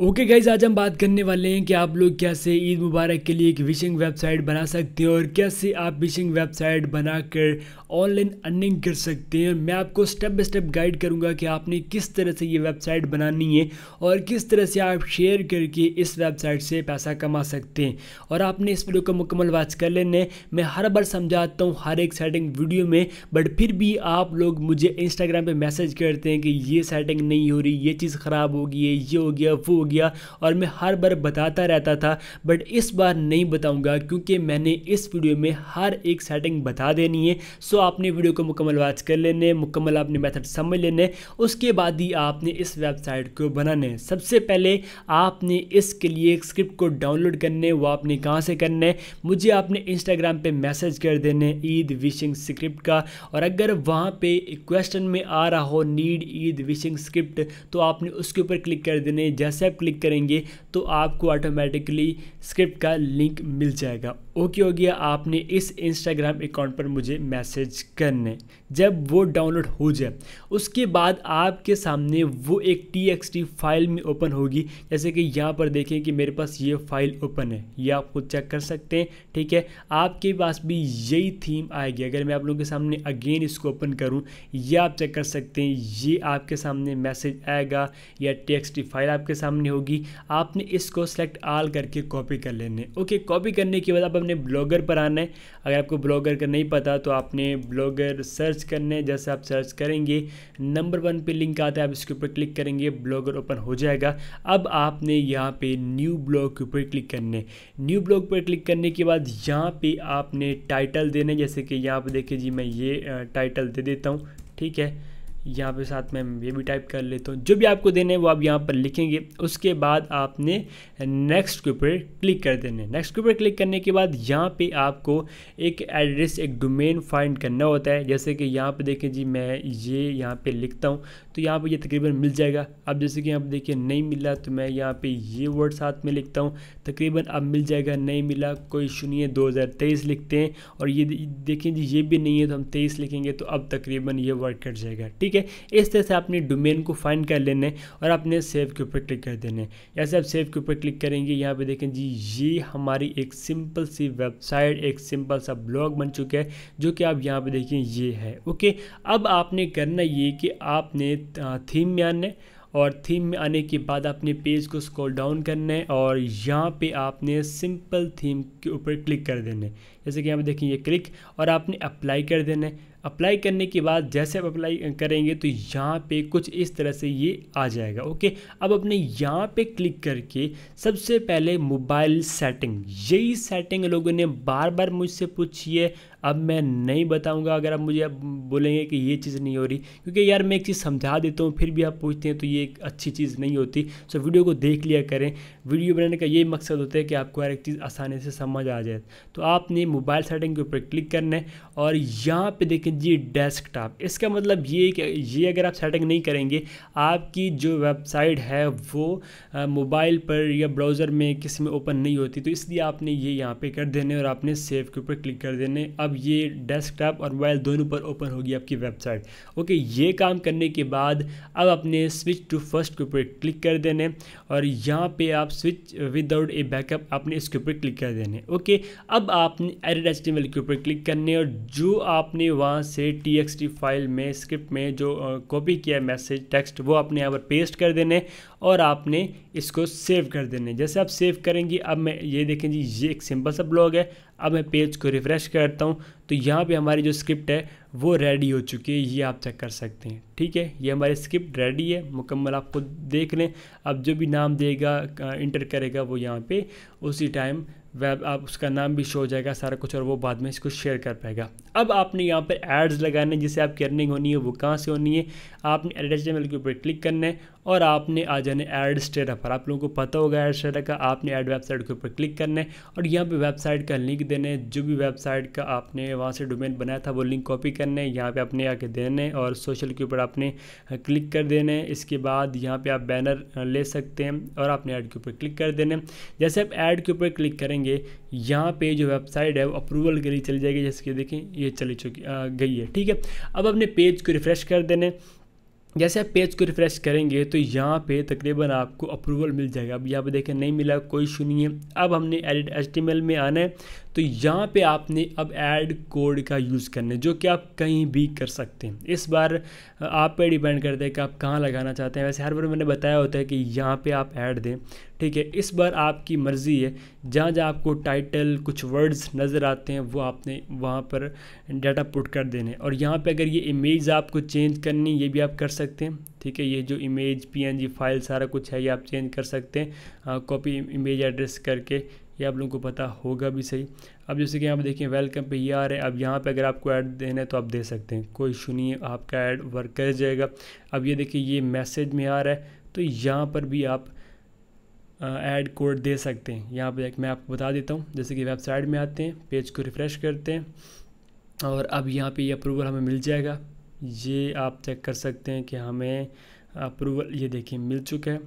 okay okay guys आज हम बात करने वाले हैं कि आप लोग कैसे ईद मुबारक के लिए एक विशिंग वेबसाइट बना सकते हैं और कैसे आप विशिंग वेबसाइट बनाकर ऑनलाइन अर्निंग कर सकते हैं मैं आपको स्टेप बाय स्टेप गाइड करूंगा कि आपने किस तरह से ये वेबसाइट बनानी है और किस तरह से आप शेयर करके इस वेबसाइट से पैसा कमा सकते हैं और आपने इस वीडियो को मुकम्मल वाच कर लेने मैं हर बार समझाता हूँ हर एक सेटिंग वीडियो में बट फिर भी आप लोग मुझे इंस्टाग्राम पर मैसेज करते हैं कि ये सेटिंग नहीं हो रही ये चीज़ ख़राब हो गई है ये हो गया वो गया और मैं हर बार बताता रहता था बट इस बार नहीं बताऊंगा क्योंकि मैंने इस वीडियो में हर एक सेटिंग बता देनी है सो आपने वीडियो को मुकम्मल वाच कर लेने मुकम्मल आपने मेथड समझ लेने उसके बाद ही आपने इस वेबसाइट को बनाने सबसे पहले आपने इसके लिए एक स्क्रिप्ट को डाउनलोड करने वो आपने कहाँ से करने मुझे आपने इंस्टाग्राम पर मैसेज कर देने ईद विशिंग स्क्रिप्ट का और अगर वहाँ पर क्वेश्चन में आ रहा हो नीड ईद विशिंग स्क्रिप्ट तो आपने उसके ऊपर क्लिक कर देने जैसे आप क्लिक करेंगे तो आपको ऑटोमेटिकली स्क्रिप्ट का लिंक मिल जाएगा ओके हो गया आपने इस इंस्टाग्राम अकाउंट पर मुझे मैसेज करने जब वो डाउनलोड हो जाए उसके बाद आपके सामने वो एक टी फाइल में ओपन होगी जैसे कि यहाँ पर देखें कि मेरे पास ये फाइल ओपन है ये आप खुद चेक कर सकते हैं ठीक है आपके पास भी यही थीम आएगी अगर मैं आप लोगों के सामने अगेन इसको ओपन करूँ यह आप चेक कर सकते हैं ये आपके सामने मैसेज आएगा या टी फाइल आपके सामने करनी होगी आपने इसको सेलेक्ट आल करके कॉपी कर लेने ओके कॉपी करने के बाद आप अपने ब्लॉगर पर आना है अगर आपको ब्लॉगर का नहीं पता तो आपने ब्लॉगर सर्च करने जैसे आप सर्च करेंगे नंबर वन पे लिंक आता है आप इसके ऊपर क्लिक करेंगे ब्लॉगर ओपन हो जाएगा अब आपने यहाँ पर न्यू ब्लॉग के ऊपर क्लिक करने न्यू ब्लॉग पर क्लिक करने के बाद यहाँ पर आपने टाइटल देने जैसे कि यहाँ पर देखिए जी मैं ये टाइटल दे देता हूँ ठीक है यहाँ पे साथ में ये भी टाइप कर लेता हूँ जो भी आपको देने हैं वो आप यहाँ पर लिखेंगे उसके बाद आपने नेक्स्ट के ऊपर क्लिक कर देने नेक्स्ट के ऊपर क्लिक करने के बाद यहाँ पे आपको एक एड्रेस एक डोमेन फाइंड करना होता है जैसे कि यहाँ पे देखें जी मैं ये यहाँ पे लिखता हूँ तो यहाँ पे ये तकरीबन मिल जाएगा अब जैसे कि यहाँ पर देखिए नहीं मिला तो मैं यहाँ पर ये वर्ड साथ में लिखता हूँ तकरीबन अब मिल जाएगा नहीं मिला कोई इशू नहीं है लिखते हैं और ये देखें जी ये भी नहीं है तो हम तेईस लिखेंगे तो अब तकरीबन ये वर्ड कट जाएगा ठीक है है इस तरह से आपने डोमेन को फाइंड कर लेना है और आपने सेव के ऊपर क्लिक कर देना है जैसे आप सेव के ऊपर क्लिक करेंगे यहाँ पे देखें जी ये हमारी एक सिंपल सी वेबसाइट एक सिंपल सा ब्लॉग बन चुका है जो कि आप यहाँ पर देखें ये है ओके अब आपने करना ये कि आपने थीम में आना है और थीम में आने के बाद आपने पेज को स्क्रॉल डाउन करना है और यहाँ पे आपने सिंपल थीम के ऊपर क्लिक कर देना है जैसे कि यहाँ पे देखिए ये क्लिक और आपने अप्लाई कर देना है अप्लाई करने के बाद जैसे आप अप्लाई करेंगे तो यहाँ पे कुछ इस तरह से ये आ जाएगा ओके अब अपने यहाँ पे क्लिक करके सबसे पहले मोबाइल सेटिंग यही सेटिंग लोगों ने बार बार मुझसे पूछी है अब मैं नहीं बताऊँगा अगर आप मुझे अब बोलेंगे कि ये चीज़ नहीं हो रही क्योंकि यार मैं एक चीज़ समझा देता हूँ फिर भी आप पूछते हैं तो ये एक अच्छी चीज़ नहीं होती सो वीडियो को देख लिया करें वीडियो बनाने का ये मकसद होता है कि आपको हर एक चीज़ आसानी से समझ आ जाए तो आपने मोबाइल सेटिंग के ऊपर क्लिक करना है और यहाँ पर देखें जी डेस्क इसका मतलब ये कि ये अगर आप सेटिंग नहीं करेंगे आपकी जो वेबसाइट है वो मोबाइल पर या ब्राउज़र में किसी में ओपन नहीं होती तो इसलिए आपने ये यहाँ पर कर देने और आपने सेव के ऊपर क्लिक कर देने अब अब ये डेस्कटॉप और मोबाइल दोनों पर ओपन होगी आपकी वेबसाइट ओके ये काम करने के बाद अब अपने स्विच टू फर्स्ट के ऊपर क्लिक कर देने और यहाँ पे आप स्विच विदाउट ए बैकअप आपने इसके ऊपर क्लिक कर देने ओके अब आपने एडिट एच के ऊपर क्लिक करने और जो आपने वहाँ से टी फाइल में स्क्रिप्ट में जो कॉपी किया मैसेज टेक्स्ट वो आपने यहाँ पर पेस्ट कर देने और आपने इसको सेव कर देने जैसे आप सेव करेंगे अब मैं ये देखें जी ये एक सिंपल सा ब्लॉग है अब मैं पेज को रिफ़्रेश करता हूँ तो यहाँ पे हमारी जो स्क्रिप्ट है वो रेडी हो चुकी है ये आप चेक कर सकते हैं ठीक है ये हमारी स्क्रिप्ट रेडी है मुकम्मल आप खुद देख लें अब जो भी नाम देगा इंटर करेगा वो यहाँ पे उसी टाइम वेब आप उसका नाम भी शो हो जाएगा सारा कुछ और वो बाद में इसको शेयर कर पाएगा अब आपने यहाँ पर एड्स लगाने जिसे आपकी अर्निंग होनी है वो कहाँ से होनी है आपने एडवर्टाइजमेंट के ऊपर क्लिक करना है और आपने आ जाने एड स्टेटा पर आप लोगों को पता होगा एड स्टेटा का आपने एड वेबसाइट के ऊपर क्लिक करना है और यहाँ पे वेबसाइट का लिंक देना है जो भी वेबसाइट का आपने वहाँ से डोमेन बनाया था वो लिंक कॉपी करना है यहाँ पर आपने आके देना है और सोशल के ऊपर आपने क्लिक कर देना है इसके बाद यहाँ पर आप बैनर ले सकते हैं और आपने ऐड के ऊपर क्लिक कर देना है जैसे आप ऐड के ऊपर क्लिक करेंगे यहाँ पर जो वेबसाइट है वो अप्रूवल के लिए चली जाएगी जैसे कि देखें ये चली चुकी गई है ठीक है अब अपने पेज को रिफ्रेश कर देने जैसे आप पेज को रिफ्रेश करेंगे तो यहाँ पे तकरीबन आपको अप्रूवल मिल जाएगा अब यहाँ पे देखें नहीं मिला कोई इशू नहीं है अब हमने एडिट एच में आना है तो यहाँ पे आपने अब ऐड कोड का यूज़ करना है जो कि आप कहीं भी कर सकते हैं इस बार आप पे डिपेंड करते हैं कि आप कहाँ लगाना चाहते हैं वैसे हर बार मैंने बताया होता है कि यहाँ पर आप ऐड दें ठीक है इस बार आपकी मर्ज़ी है जहाँ जहाँ आपको टाइटल कुछ वर्ड्स नज़र आते हैं वो आपने वहाँ पर डाटा पुट कर देने और यहाँ पे अगर ये इमेज आपको चेंज करनी ये भी आप कर सकते हैं ठीक है ये जो इमेज पीएनजी फाइल सारा कुछ है ये आप चेंज कर सकते हैं कॉपी इमेज एड्रेस करके ये आप लोगों को पता होगा भी सही अब जैसे कि यहाँ पर देखें वेलकम पे ये आ रहे है अब यहाँ पे अगर आपको ऐड देना है तो आप दे सकते हैं कोई इशू नहीं आपका ऐड वर्क कर जाएगा अब ये देखिए ये मैसेज में आ रहा है तो यहाँ पर भी आप ऐड uh, कोड दे सकते हैं यहाँ पे मैं आपको बता देता हूँ जैसे कि वेबसाइट में आते हैं पेज को रिफ़्रेश करते हैं और अब यहाँ पे ये अप्रूवल हमें मिल जाएगा ये आप चेक कर सकते हैं कि हमें अप्रूवल ये देखिए मिल चुका है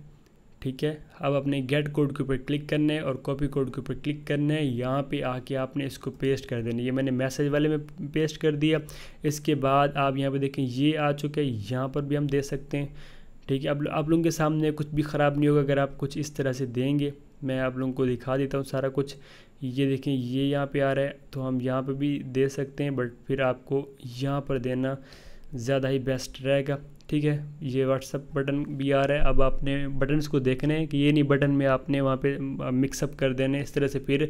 ठीक है अब अपने गेट कोड के ऊपर क्लिक करने और कॉपी कोड के ऊपर क्लिक करने है यहाँ पर आके आपने इसको पेस्ट कर देना ये मैंने मैसेज वाले में पेस्ट कर दिया इसके बाद आप यहाँ पे देखें ये आ चुका है यहाँ पर भी हम दे सकते हैं ठीक है अब आप लोगों के सामने कुछ भी ख़राब नहीं होगा अगर आप कुछ इस तरह से देंगे मैं आप लोगों को दिखा देता हूँ सारा कुछ ये देखें ये यहाँ पे आ रहा है तो हम यहाँ पे भी दे सकते हैं बट फिर आपको यहाँ पर देना ज़्यादा ही बेस्ट रहेगा ठीक है ये व्हाट्सअप बटन भी आ रहा है अब आपने बटन्स को देखने हैं कि ये नहीं बटन में आपने वहाँ पे मिक्सअप कर देने इस तरह से फिर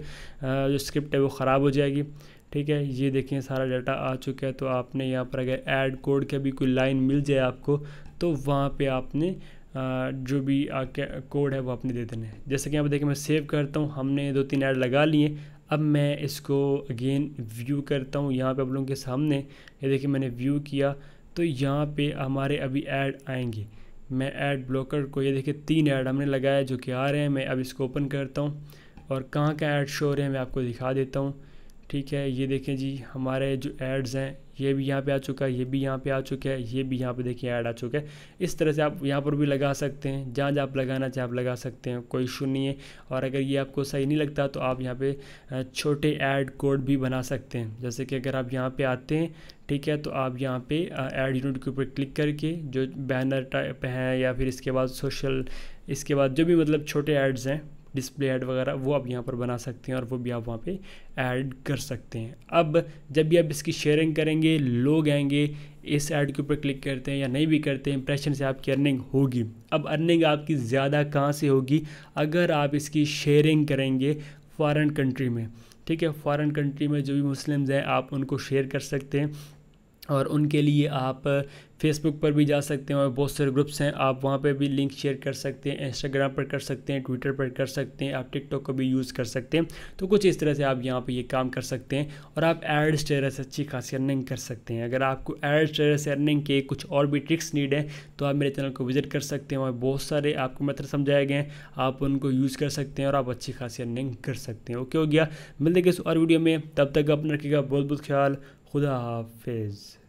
जो स्क्रिप्ट है वो ख़राब हो जाएगी ठीक है ये देखें सारा डाटा आ चुका है तो आपने यहाँ पर अगर ऐड कोड का भी कोई लाइन मिल जाए आपको तो वहाँ पे आपने जो भी कोड है वो आपने दे देना है जैसे कि आप देखें मैं सेव करता हूँ हमने दो तीन ऐड लगा लिए अब मैं इसको अगेन व्यू करता हूँ यहाँ पे आप लोगों के सामने ये देखिए मैंने व्यू किया तो यहाँ पे हमारे अभी ऐड आएंगे मैं ऐड ब्लॉकर को ये देखिए तीन ऐड हमने लगाया जो कि आ रहे हैं मैं अब इसको ओपन करता हूँ और कहाँ कहाँ ऐड शो हो रहे हैं मैं आपको दिखा देता हूँ ठीक है ये देखें जी हमारे जो एड्स हैं ये भी यहाँ पे आ चुका है ये भी यहाँ पे आ चुका है ये भी यहाँ पे देखिए ऐड आ चुका है इस तरह से आप यहाँ पर भी लगा सकते हैं जहाँ जहाँ आप लगाना चाहे आप लगा सकते हैं कोई इशू नहीं है और अगर ये आपको सही नहीं लगता तो आप यहाँ पे छोटे ऐड कोड भी बना सकते हैं जैसे कि अगर आप यहाँ पर आते हैं ठीक है तो आप यहाँ पर एड यूनिट के ऊपर क्लिक करके जो बैनर टाइप हैं या फिर इसके बाद सोशल इसके बाद जो भी मतलब छोटे ऐड्स हैं डिस्प्ले ऐड वगैरह वो आप यहाँ पर बना सकते हैं और वो भी आप वहाँ पे ऐड कर सकते हैं अब जब भी आप इसकी शेयरिंग करेंगे लोग आएंगे इस ऐड के ऊपर क्लिक करते हैं या नहीं भी करते हैं इंप्रेशन से आपकी अर्निंग होगी अब अर्निंग आपकी ज़्यादा कहाँ से होगी अगर आप इसकी शेयरिंग करेंगे फ़ॉरन कंट्री में ठीक है फ़ॉरन कंट्री में जो भी मुस्लिम्स हैं आप उनको शेयर कर सकते हैं और उनके लिए आप फेसबुक पर भी जा सकते हैं और बहुत सारे ग्रुप्स हैं आप वहाँ पे भी लिंक शेयर कर सकते हैं इंस्टाग्राम पर कर सकते हैं ट्विटर पर कर सकते हैं आप टिकटॉक को भी यूज़ कर सकते हैं तो कुछ इस तरह से आप यहाँ पे ये काम कर सकते हैं और आप एड्स टेर से अच्छी खासी अर्निंग कर सकते हैं अगर आपको एड्स तरह से अर्निंग के कुछ और भी ट्रिक्स नीड है तो आप मेरे चैनल को विजिट कर सकते हैं और बहुत सारे आपको मेथड समझाए गए हैं आप उनको यूज़ कर सकते हैं और आप अच्छी खासी अर्निंग कर सकते हैं ओके हो गया मिलते किस और वीडियो में तब तक अपना रखिएगा बहुत बहुत ख्याल خدا حافظ